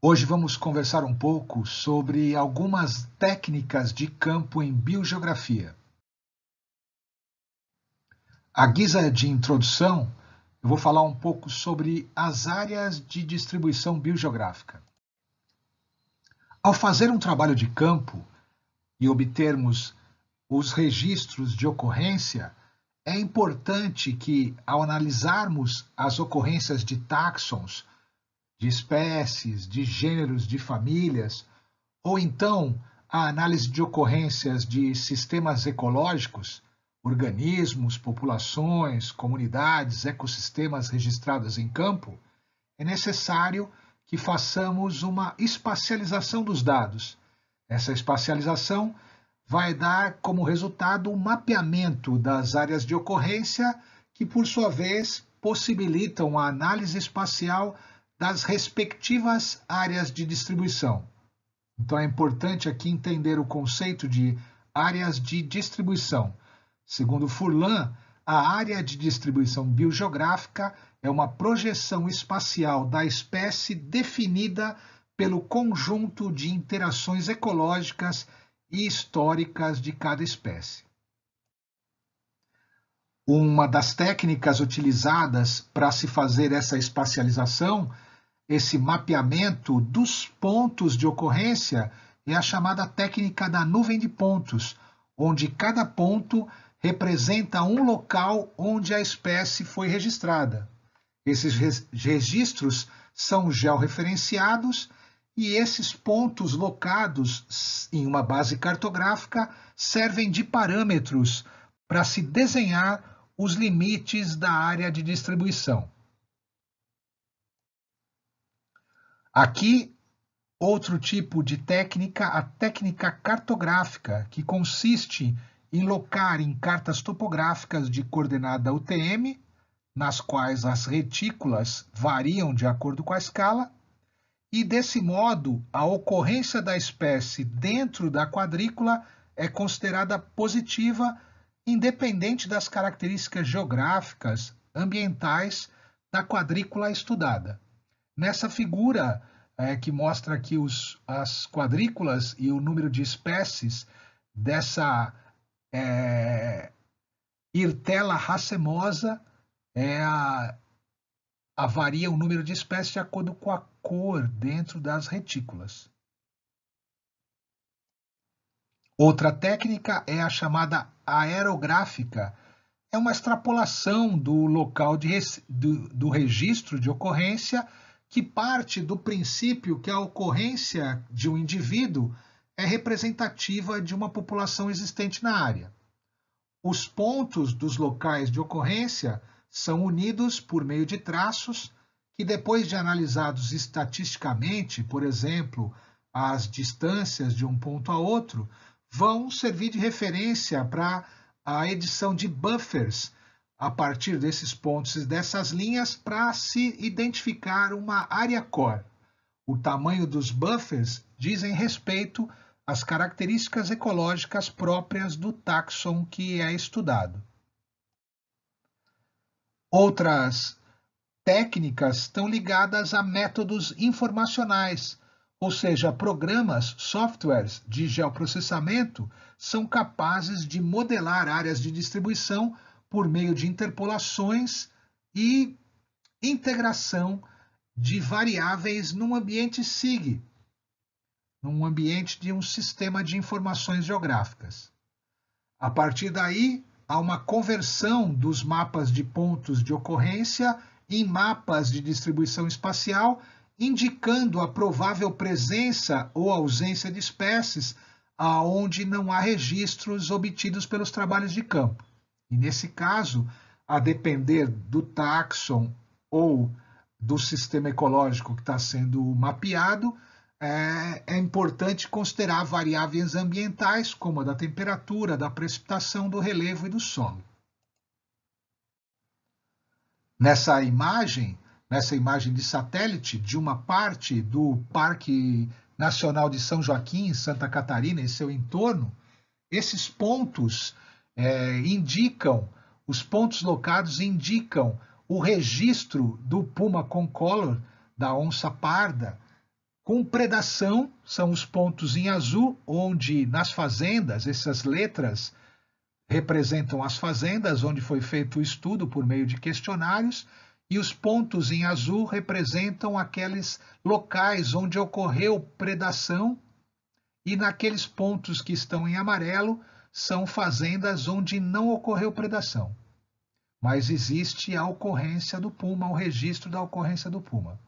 Hoje vamos conversar um pouco sobre algumas técnicas de campo em biogeografia. A guisa de introdução, eu vou falar um pouco sobre as áreas de distribuição biogeográfica. Ao fazer um trabalho de campo e obtermos os registros de ocorrência, é importante que, ao analisarmos as ocorrências de táxons de espécies, de gêneros, de famílias, ou então a análise de ocorrências de sistemas ecológicos, organismos, populações, comunidades, ecossistemas registrados em campo, é necessário que façamos uma espacialização dos dados. Essa espacialização vai dar como resultado o um mapeamento das áreas de ocorrência, que, por sua vez, possibilitam a análise espacial das respectivas áreas de distribuição. Então é importante aqui entender o conceito de áreas de distribuição. Segundo Furlan, a área de distribuição biogeográfica é uma projeção espacial da espécie definida pelo conjunto de interações ecológicas e históricas de cada espécie. Uma das técnicas utilizadas para se fazer essa espacialização esse mapeamento dos pontos de ocorrência é a chamada técnica da nuvem de pontos, onde cada ponto representa um local onde a espécie foi registrada. Esses registros são georreferenciados e esses pontos locados em uma base cartográfica servem de parâmetros para se desenhar os limites da área de distribuição. Aqui, outro tipo de técnica, a técnica cartográfica, que consiste em locar em cartas topográficas de coordenada UTM, nas quais as retículas variam de acordo com a escala, e desse modo a ocorrência da espécie dentro da quadrícula é considerada positiva, independente das características geográficas, ambientais da quadrícula estudada. Nessa figura é, que mostra aqui os, as quadrículas e o número de espécies dessa é, Irtela racemosa, é a, a varia o número de espécies de acordo com a cor dentro das retículas. Outra técnica é a chamada aerográfica. É uma extrapolação do local de, do, do registro de ocorrência que parte do princípio que a ocorrência de um indivíduo é representativa de uma população existente na área. Os pontos dos locais de ocorrência são unidos por meio de traços que, depois de analisados estatisticamente, por exemplo, as distâncias de um ponto a outro, vão servir de referência para a edição de buffers a partir desses pontos e dessas linhas para se identificar uma área core. O tamanho dos buffers dizem respeito às características ecológicas próprias do taxon que é estudado. Outras técnicas estão ligadas a métodos informacionais, ou seja, programas, softwares de geoprocessamento são capazes de modelar áreas de distribuição por meio de interpolações e integração de variáveis num ambiente SIG, num ambiente de um sistema de informações geográficas. A partir daí, há uma conversão dos mapas de pontos de ocorrência em mapas de distribuição espacial, indicando a provável presença ou ausência de espécies aonde não há registros obtidos pelos trabalhos de campo. E nesse caso, a depender do taxon ou do sistema ecológico que está sendo mapeado, é, é, importante considerar variáveis ambientais, como a da temperatura, da precipitação, do relevo e do solo. Nessa imagem, nessa imagem de satélite de uma parte do Parque Nacional de São Joaquim, em Santa Catarina e seu entorno, esses pontos é, indicam, os pontos locados indicam o registro do puma concolor, da onça parda, com predação, são os pontos em azul, onde nas fazendas, essas letras representam as fazendas onde foi feito o estudo por meio de questionários, e os pontos em azul representam aqueles locais onde ocorreu predação, e naqueles pontos que estão em amarelo são fazendas onde não ocorreu predação, mas existe a ocorrência do puma, o registro da ocorrência do puma.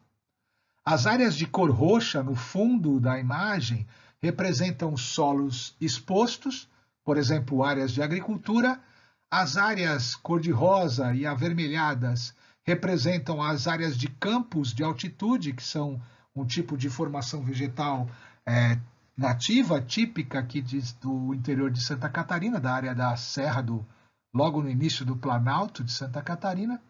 As áreas de cor roxa no fundo da imagem representam solos expostos, por exemplo, áreas de agricultura, as áreas cor-de-rosa e avermelhadas representam as áreas de campos de altitude, que são um tipo de formação vegetal é, nativa, típica aqui de, do interior de Santa Catarina, da área da Serra do logo no início do Planalto de Santa Catarina,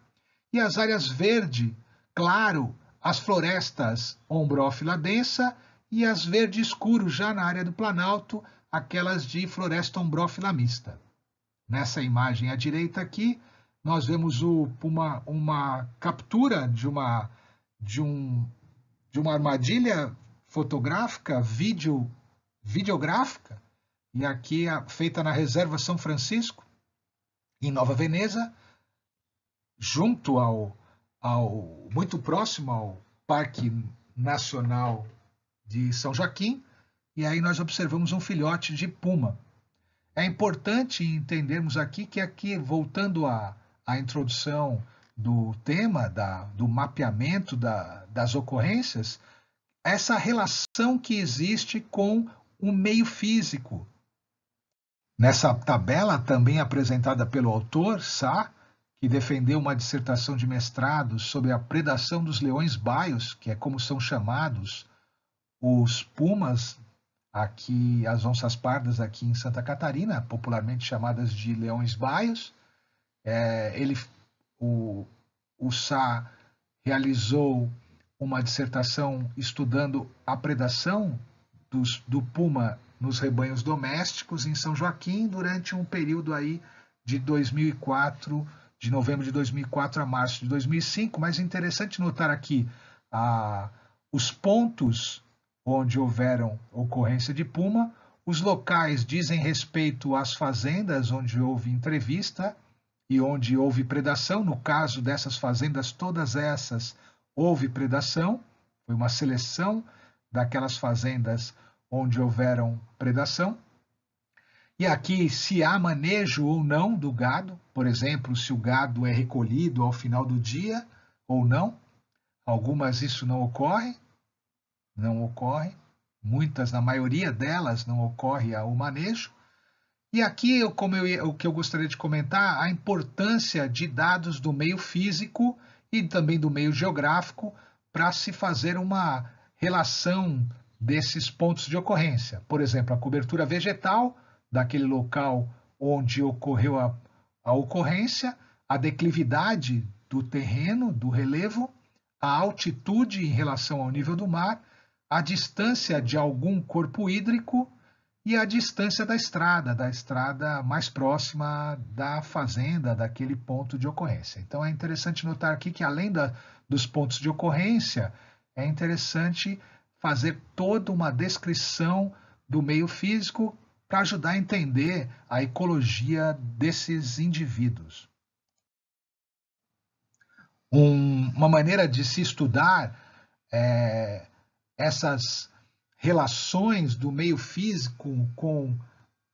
e as áreas verde, claro, as florestas ombrófila densa e as verde escuro já na área do Planalto, aquelas de floresta ombrófila mista. Nessa imagem à direita aqui, nós vemos o, uma, uma captura de uma, de, um, de uma armadilha fotográfica, vídeo, videográfica, e aqui é feita na Reserva São Francisco, em Nova Veneza, junto ao, ao muito próximo ao Parque Nacional de São Joaquim, e aí nós observamos um filhote de puma. É importante entendermos aqui que aqui, voltando à, à introdução do tema da, do mapeamento da, das ocorrências, essa relação que existe com o meio físico. Nessa tabela, também apresentada pelo autor, Sá, que defendeu uma dissertação de mestrado sobre a predação dos leões baios, que é como são chamados os pumas, aqui as onças pardas aqui em Santa Catarina, popularmente chamadas de leões baios. É, ele, o, o Sá realizou uma dissertação estudando a predação dos, do puma nos rebanhos domésticos em São Joaquim durante um período aí de 2004, de novembro de 2004 a março de 2005. Mas é interessante notar aqui ah, os pontos onde houveram ocorrência de puma, os locais dizem respeito às fazendas onde houve entrevista e onde houve predação. No caso dessas fazendas, todas essas houve predação, foi uma seleção daquelas fazendas onde houveram predação. E aqui, se há manejo ou não do gado, por exemplo, se o gado é recolhido ao final do dia ou não. Algumas isso não ocorre, não ocorre. Muitas, na maioria delas, não ocorre o manejo. E aqui, como eu, o que eu gostaria de comentar, a importância de dados do meio físico e também do meio geográfico para se fazer uma relação desses pontos de ocorrência. Por exemplo, a cobertura vegetal daquele local onde ocorreu a, a ocorrência, a declividade do terreno, do relevo, a altitude em relação ao nível do mar, a distância de algum corpo hídrico e a distância da estrada, da estrada mais próxima da fazenda, daquele ponto de ocorrência. Então é interessante notar aqui que além da, dos pontos de ocorrência, é interessante fazer toda uma descrição do meio físico para ajudar a entender a ecologia desses indivíduos. Um, uma maneira de se estudar é, essas relações do meio físico com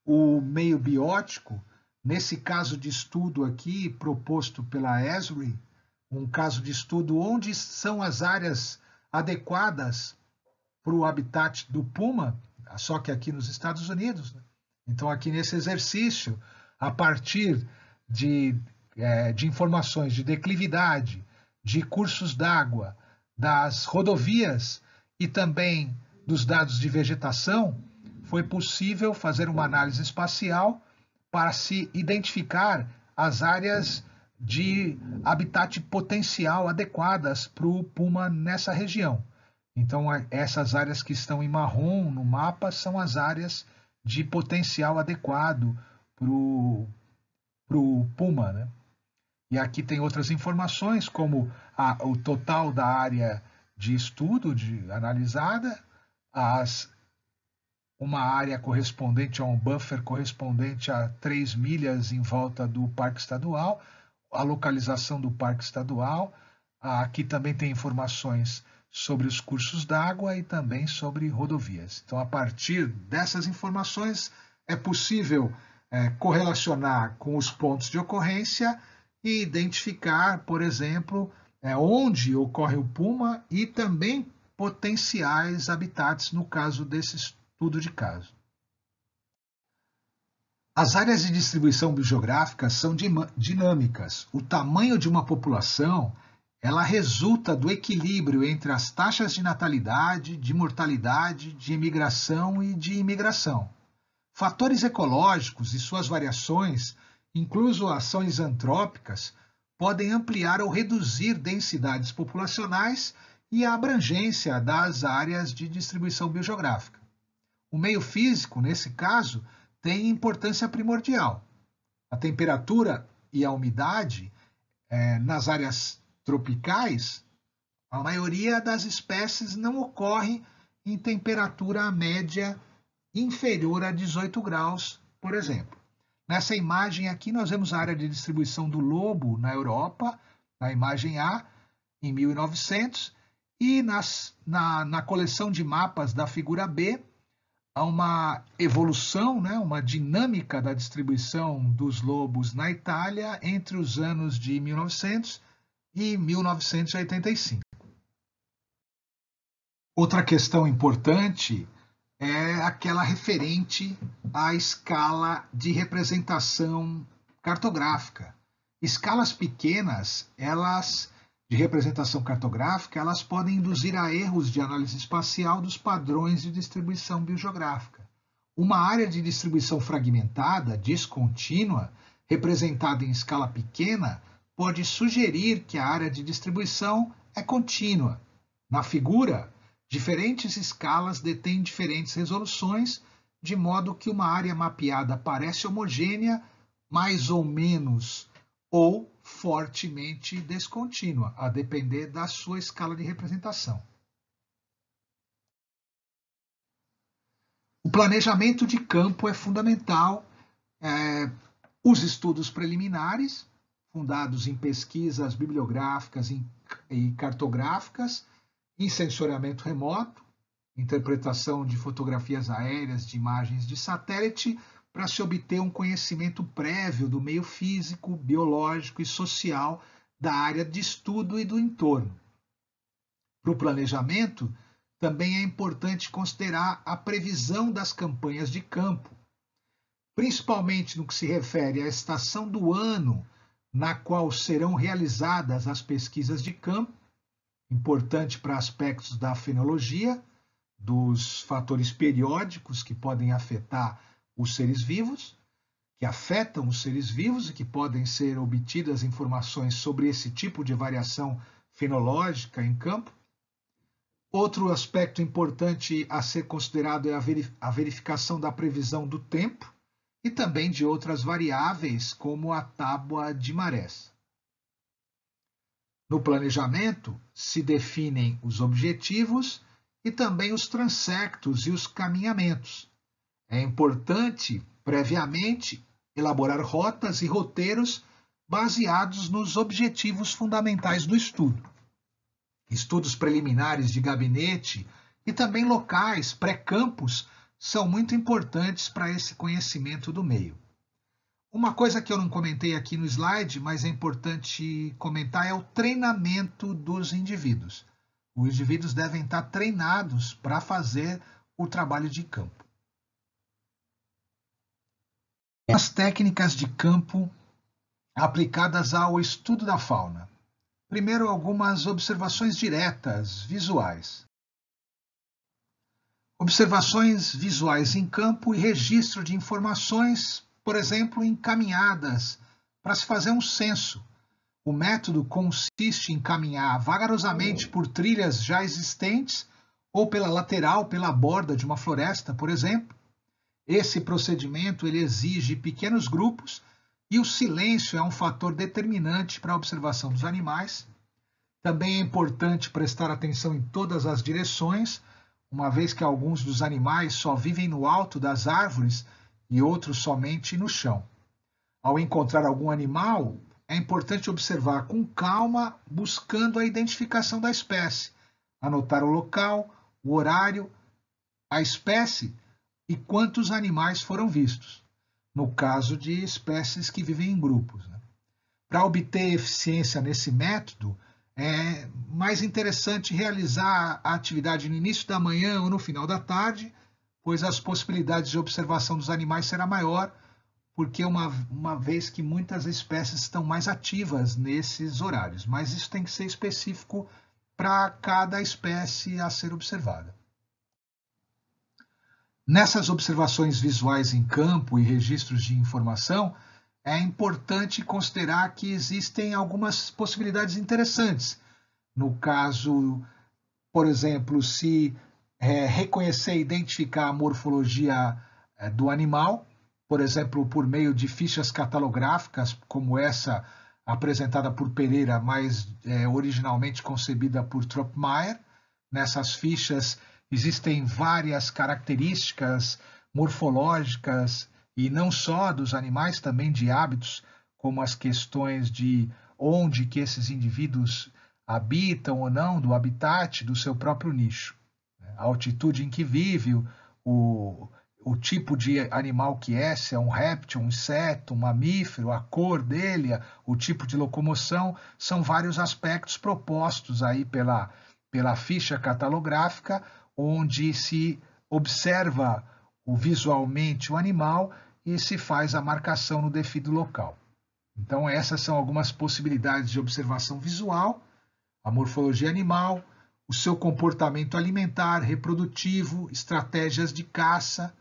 o meio biótico, nesse caso de estudo aqui proposto pela ESRI, um caso de estudo onde são as áreas adequadas para o habitat do puma, só que aqui nos Estados Unidos. Né? Então, aqui nesse exercício, a partir de, é, de informações de declividade, de cursos d'água, das rodovias e também dos dados de vegetação, foi possível fazer uma análise espacial para se identificar as áreas de habitat potencial adequadas para o puma nessa região. Então, essas áreas que estão em marrom no mapa são as áreas de potencial adequado para o puma. Né? E aqui tem outras informações, como a, o total da área de estudo de, analisada, as, uma área correspondente a um buffer correspondente a 3 milhas em volta do parque estadual, a localização do parque estadual. Ah, aqui também tem informações sobre os cursos d'água e também sobre rodovias. Então, a partir dessas informações, é possível é, correlacionar com os pontos de ocorrência e identificar, por exemplo, é, onde ocorre o Puma e também potenciais habitats no caso desse estudo de caso. As áreas de distribuição biogeográfica são dinâmicas. O tamanho de uma população ela resulta do equilíbrio entre as taxas de natalidade, de mortalidade, de emigração e de imigração. Fatores ecológicos e suas variações, incluso ações antrópicas, podem ampliar ou reduzir densidades populacionais e a abrangência das áreas de distribuição biogeográfica. O meio físico, nesse caso, tem importância primordial. A temperatura e a umidade é, nas áreas tropicais, a maioria das espécies não ocorre em temperatura média inferior a 18 graus, por exemplo. Nessa imagem aqui, nós vemos a área de distribuição do lobo na Europa, na imagem A, em 1900, e nas, na, na coleção de mapas da figura B, há uma evolução, né, uma dinâmica da distribuição dos lobos na Itália entre os anos de 1900 e 1985. Outra questão importante é aquela referente à escala de representação cartográfica. Escalas pequenas, elas de representação cartográfica, elas podem induzir a erros de análise espacial dos padrões de distribuição biogeográfica. Uma área de distribuição fragmentada, descontínua, representada em escala pequena, pode sugerir que a área de distribuição é contínua. Na figura, diferentes escalas detêm diferentes resoluções, de modo que uma área mapeada parece homogênea, mais ou menos, ou fortemente descontínua, a depender da sua escala de representação. O planejamento de campo é fundamental. É, os estudos preliminares, fundados em pesquisas bibliográficas e cartográficas, em sensoriamento remoto, interpretação de fotografias aéreas, de imagens de satélite, para se obter um conhecimento prévio do meio físico, biológico e social da área de estudo e do entorno. Para o planejamento, também é importante considerar a previsão das campanhas de campo, principalmente no que se refere à estação do ano na qual serão realizadas as pesquisas de campo, importante para aspectos da fenologia, dos fatores periódicos que podem afetar os seres vivos, que afetam os seres vivos e que podem ser obtidas informações sobre esse tipo de variação fenológica em campo. Outro aspecto importante a ser considerado é a verificação da previsão do tempo e também de outras variáveis, como a tábua de marés. No planejamento, se definem os objetivos e também os transectos e os caminhamentos, é importante, previamente, elaborar rotas e roteiros baseados nos objetivos fundamentais do estudo. Estudos preliminares de gabinete e também locais, pré-campos, são muito importantes para esse conhecimento do meio. Uma coisa que eu não comentei aqui no slide, mas é importante comentar, é o treinamento dos indivíduos. Os indivíduos devem estar treinados para fazer o trabalho de campo as técnicas de campo aplicadas ao estudo da fauna. Primeiro, algumas observações diretas, visuais. Observações visuais em campo e registro de informações, por exemplo, encaminhadas para se fazer um censo. O método consiste em caminhar vagarosamente por trilhas já existentes ou pela lateral, pela borda de uma floresta, por exemplo, esse procedimento ele exige pequenos grupos e o silêncio é um fator determinante para a observação dos animais. Também é importante prestar atenção em todas as direções, uma vez que alguns dos animais só vivem no alto das árvores e outros somente no chão. Ao encontrar algum animal, é importante observar com calma, buscando a identificação da espécie, anotar o local, o horário, a espécie e quantos animais foram vistos, no caso de espécies que vivem em grupos. Né? Para obter eficiência nesse método, é mais interessante realizar a atividade no início da manhã ou no final da tarde, pois as possibilidades de observação dos animais será maior, porque uma, uma vez que muitas espécies estão mais ativas nesses horários, mas isso tem que ser específico para cada espécie a ser observada. Nessas observações visuais em campo e registros de informação, é importante considerar que existem algumas possibilidades interessantes. No caso, por exemplo, se é, reconhecer e identificar a morfologia é, do animal, por exemplo, por meio de fichas catalográficas, como essa apresentada por Pereira, mas é, originalmente concebida por Tropmeyer. Nessas fichas existem várias características morfológicas e não só dos animais, também de hábitos, como as questões de onde que esses indivíduos habitam ou não, do habitat do seu próprio nicho. Né? A altitude em que vive, o, o tipo de animal que é, se é um réptil, um inseto, um mamífero, a cor dele, o tipo de locomoção, são vários aspectos propostos aí pela, pela ficha catalográfica onde se observa o, visualmente o animal e se faz a marcação no defido local. Então, essas são algumas possibilidades de observação visual, a morfologia animal, o seu comportamento alimentar, reprodutivo, estratégias de caça,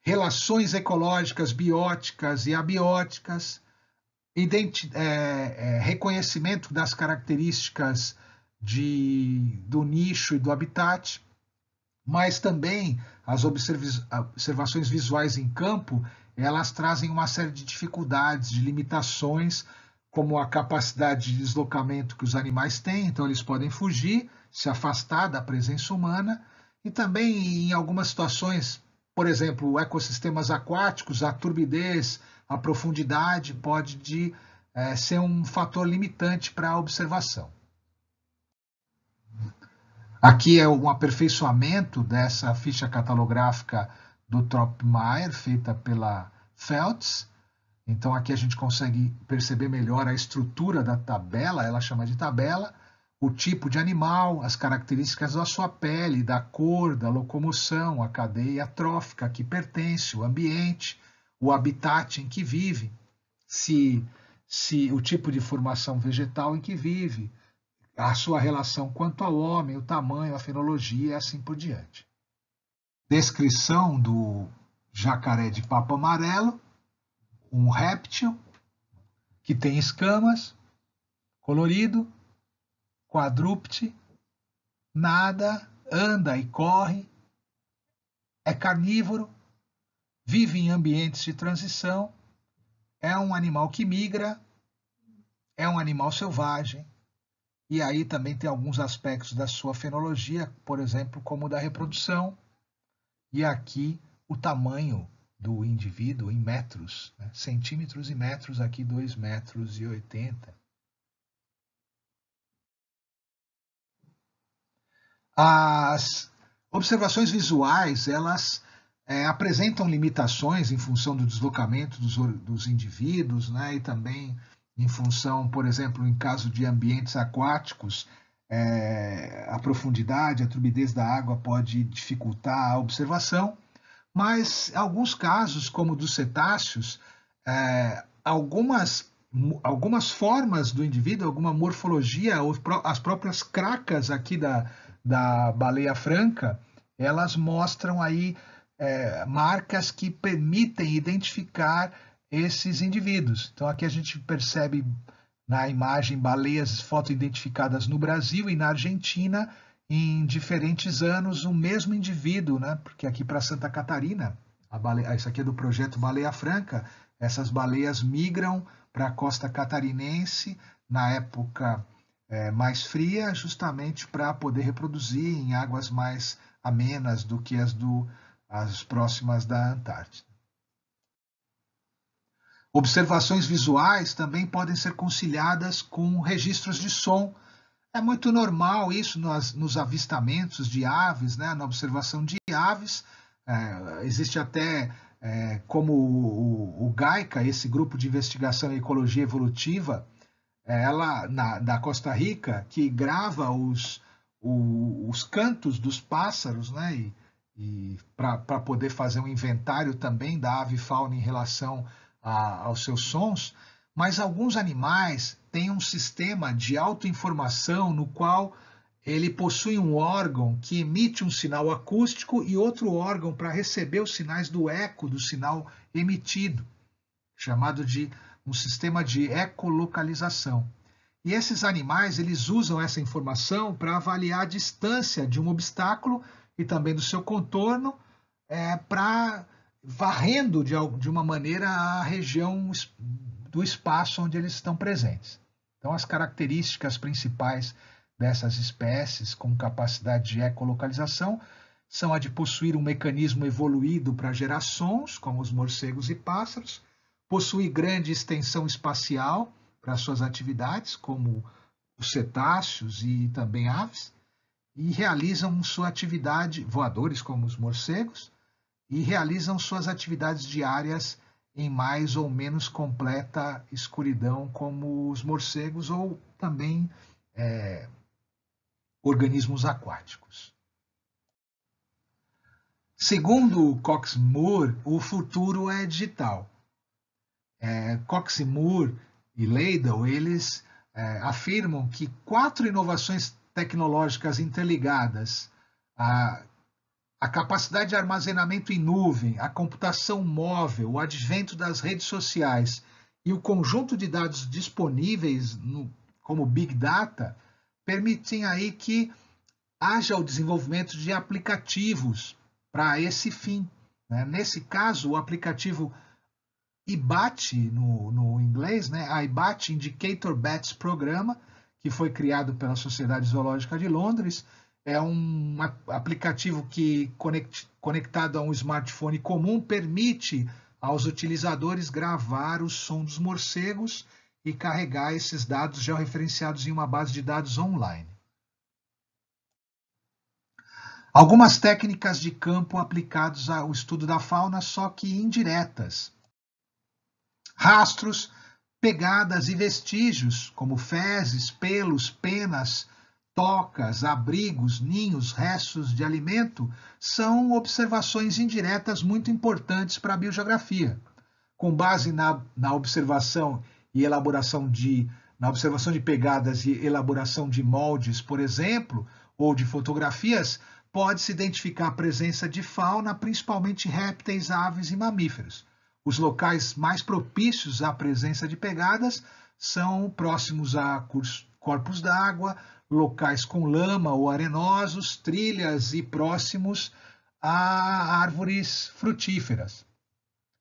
relações ecológicas, bióticas e abióticas, é, é, reconhecimento das características de, do nicho e do habitat, mas também as observações visuais em campo elas trazem uma série de dificuldades, de limitações, como a capacidade de deslocamento que os animais têm, então eles podem fugir, se afastar da presença humana, e também em algumas situações, por exemplo, ecossistemas aquáticos, a turbidez, a profundidade pode de, é, ser um fator limitante para a observação. Aqui é um aperfeiçoamento dessa ficha catalográfica do Tropmeier, feita pela Feltz. Então aqui a gente consegue perceber melhor a estrutura da tabela, ela chama de tabela, o tipo de animal, as características da sua pele, da cor, da locomoção, a cadeia trófica a que pertence, o ambiente, o habitat em que vive, se, se o tipo de formação vegetal em que vive, a sua relação quanto ao homem, o tamanho, a fenologia e assim por diante. Descrição do jacaré de papo amarelo, um réptil que tem escamas, colorido, quadrúpede, nada, anda e corre, é carnívoro, vive em ambientes de transição, é um animal que migra, é um animal selvagem, e aí também tem alguns aspectos da sua fenologia, por exemplo, como da reprodução. E aqui o tamanho do indivíduo em metros, né? centímetros e metros, aqui 2 metros e 80. As observações visuais, elas é, apresentam limitações em função do deslocamento dos, dos indivíduos né? e também em função, por exemplo, em caso de ambientes aquáticos, é, a profundidade, a turbidez da água pode dificultar a observação, mas alguns casos, como dos cetáceos, é, algumas, algumas formas do indivíduo, alguma morfologia, as próprias cracas aqui da, da baleia franca, elas mostram aí é, marcas que permitem identificar esses indivíduos. Então aqui a gente percebe na imagem baleias fotoidentificadas no Brasil e na Argentina em diferentes anos o mesmo indivíduo, né? Porque aqui para Santa Catarina, a baleia, ah, isso aqui é do projeto Baleia Franca, essas baleias migram para a costa catarinense na época é, mais fria, justamente para poder reproduzir em águas mais amenas do que as do as próximas da Antártida. Observações visuais também podem ser conciliadas com registros de som. É muito normal isso nos, nos avistamentos de aves, né? na observação de aves. É, existe até é, como o, o, GAICA, esse grupo de investigação em ecologia evolutiva, é, ela na, da Costa Rica, que grava os, o, os cantos dos pássaros, né? E, e para poder fazer um inventário também da ave fauna em relação a, aos seus sons, mas alguns animais têm um sistema de autoinformação no qual ele possui um órgão que emite um sinal acústico e outro órgão para receber os sinais do eco do sinal emitido, chamado de um sistema de ecolocalização. E esses animais, eles usam essa informação para avaliar a distância de um obstáculo e também do seu contorno é, para varrendo de, de uma maneira a região do espaço onde eles estão presentes. Então, as características principais dessas espécies com capacidade de ecolocalização são a de possuir um mecanismo evoluído para gerar sons, como os morcegos e pássaros, possuir grande extensão espacial para suas atividades, como os cetáceos e também aves, e realizam sua atividade voadores, como os morcegos, e realizam suas atividades diárias em mais ou menos completa escuridão, como os morcegos ou também é, organismos aquáticos. Segundo Cox Moore, o futuro é digital. É, Cox Moore e Leidel eles é, afirmam que quatro inovações tecnológicas interligadas a, a capacidade de armazenamento em nuvem, a computação móvel, o advento das redes sociais e o conjunto de dados disponíveis no, como Big Data permitem aí que haja o desenvolvimento de aplicativos para esse fim. Né? Nesse caso, o aplicativo IBAT, no, no inglês, né? a IBAT Indicator Bats Programa, que foi criado pela Sociedade Zoológica de Londres, é um aplicativo que, conectado a um smartphone comum, permite aos utilizadores gravar o som dos morcegos e carregar esses dados georreferenciados em uma base de dados online. Algumas técnicas de campo aplicadas ao estudo da fauna, só que indiretas. Rastros, pegadas e vestígios, como fezes, pelos, penas, tocas, abrigos, ninhos, restos de alimento são observações indiretas muito importantes para a biogeografia. Com base na, na observação e elaboração de na observação de pegadas e elaboração de moldes, por exemplo, ou de fotografias, pode-se identificar a presença de fauna, principalmente répteis, aves e mamíferos. Os locais mais propícios à presença de pegadas são próximos a curso, corpos d'água, locais com lama ou arenosos, trilhas e próximos a árvores frutíferas.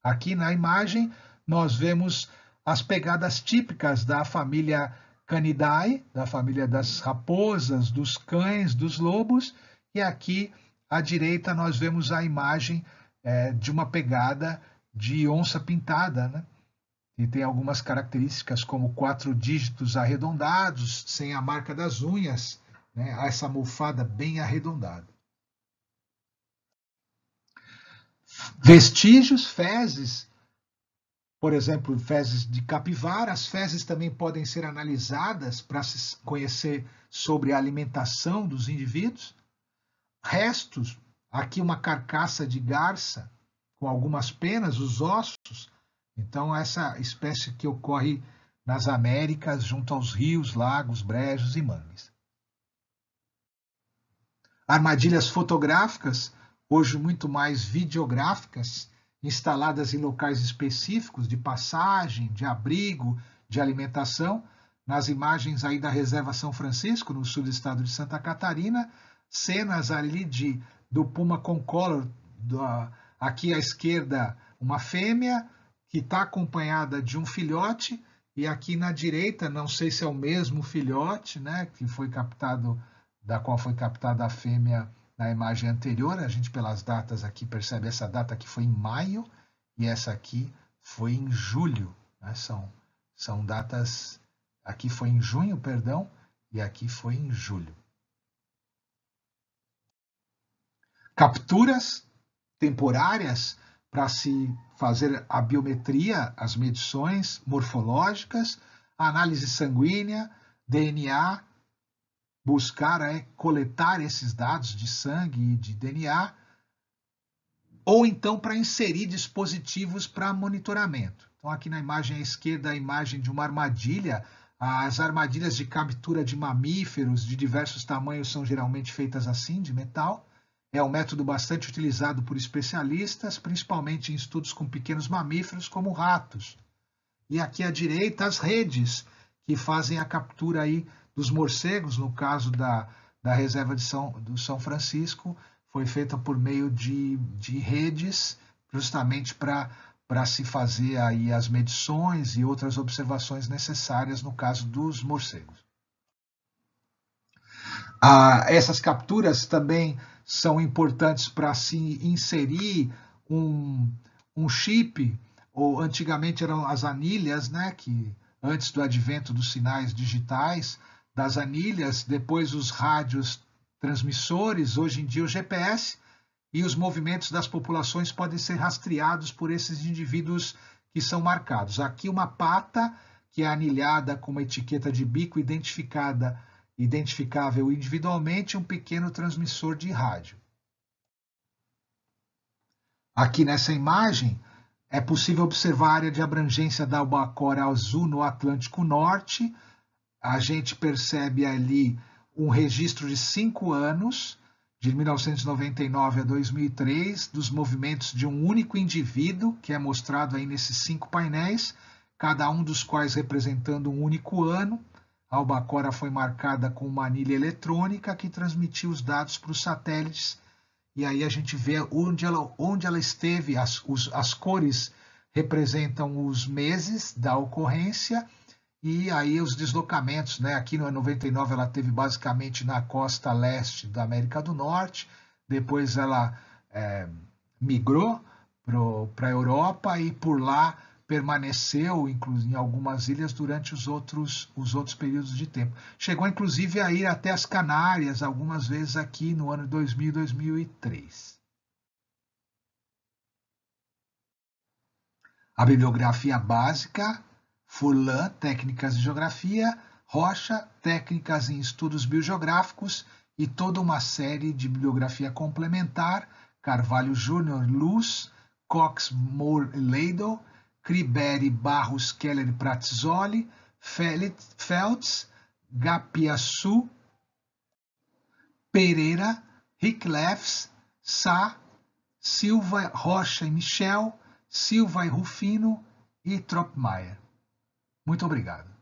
Aqui na imagem nós vemos as pegadas típicas da família Canidae, da família das raposas, dos cães, dos lobos, e aqui à direita nós vemos a imagem é, de uma pegada de onça pintada, né? e tem algumas características como quatro dígitos arredondados, sem a marca das unhas, né? essa almofada bem arredondada. Vestígios, fezes, por exemplo, fezes de capivara, as fezes também podem ser analisadas para se conhecer sobre a alimentação dos indivíduos. Restos, aqui uma carcaça de garça com algumas penas, os ossos, então, essa espécie que ocorre nas Américas, junto aos rios, lagos, brejos e mangues. Armadilhas fotográficas, hoje muito mais videográficas, instaladas em locais específicos de passagem, de abrigo, de alimentação. Nas imagens aí da Reserva São Francisco, no sul do estado de Santa Catarina, cenas ali de, do Puma Concolor, aqui à esquerda uma fêmea, que está acompanhada de um filhote, e aqui na direita, não sei se é o mesmo filhote, né, que foi captado, da qual foi captada a fêmea na imagem anterior, a gente pelas datas aqui percebe essa data que foi em maio e essa aqui foi em julho, né? são, são datas, aqui foi em junho, perdão, e aqui foi em julho. Capturas temporárias para se fazer a biometria, as medições morfológicas, análise sanguínea, DNA, buscar é coletar esses dados de sangue e de DNA, ou então para inserir dispositivos para monitoramento. Então, aqui na imagem à esquerda, a imagem de uma armadilha. As armadilhas de captura de mamíferos de diversos tamanhos são geralmente feitas assim, de metal. É um método bastante utilizado por especialistas, principalmente em estudos com pequenos mamíferos como ratos. E aqui à direita as redes que fazem a captura aí dos morcegos, no caso da, da reserva de São, do São Francisco, foi feita por meio de, de redes, justamente para se fazer aí as medições e outras observações necessárias no caso dos morcegos. Ah, essas capturas também são importantes para se inserir um, um chip, ou antigamente eram as anilhas, né, que antes do advento dos sinais digitais, das anilhas, depois os rádios transmissores, hoje em dia o GPS, e os movimentos das populações podem ser rastreados por esses indivíduos que são marcados. Aqui uma pata que é anilhada com uma etiqueta de bico identificada identificável individualmente um pequeno transmissor de rádio. Aqui nessa imagem é possível observar a área de abrangência da albacora azul no Atlântico Norte. A gente percebe ali um registro de cinco anos, de 1999 a 2003, dos movimentos de um único indivíduo, que é mostrado aí nesses cinco painéis, cada um dos quais representando um único ano. A albacora foi marcada com uma anilha eletrônica que transmitiu os dados para os satélites. E aí a gente vê onde ela, onde ela esteve, as, os, as cores representam os meses da ocorrência e aí os deslocamentos, né? Aqui no 99 ela teve basicamente na costa leste da América do Norte, depois ela é, migrou para a Europa e por lá permaneceu inclusive, em algumas ilhas durante os outros, os outros períodos de tempo. Chegou inclusive a ir até as Canárias algumas vezes aqui no ano 2000 e 2003. A bibliografia básica, Fulan, Técnicas de Geografia, Rocha, Técnicas em Estudos Biogeográficos e toda uma série de bibliografia complementar, Carvalho Júnior Luz, Cox Moore Ladle, Criberi, Barros, Keller, Pratzoli, Feltz, Gapiaçu, Pereira, Ricklefs, Sá, Silva, Rocha e Michel, Silva e Rufino e Tropmaier. Muito obrigado.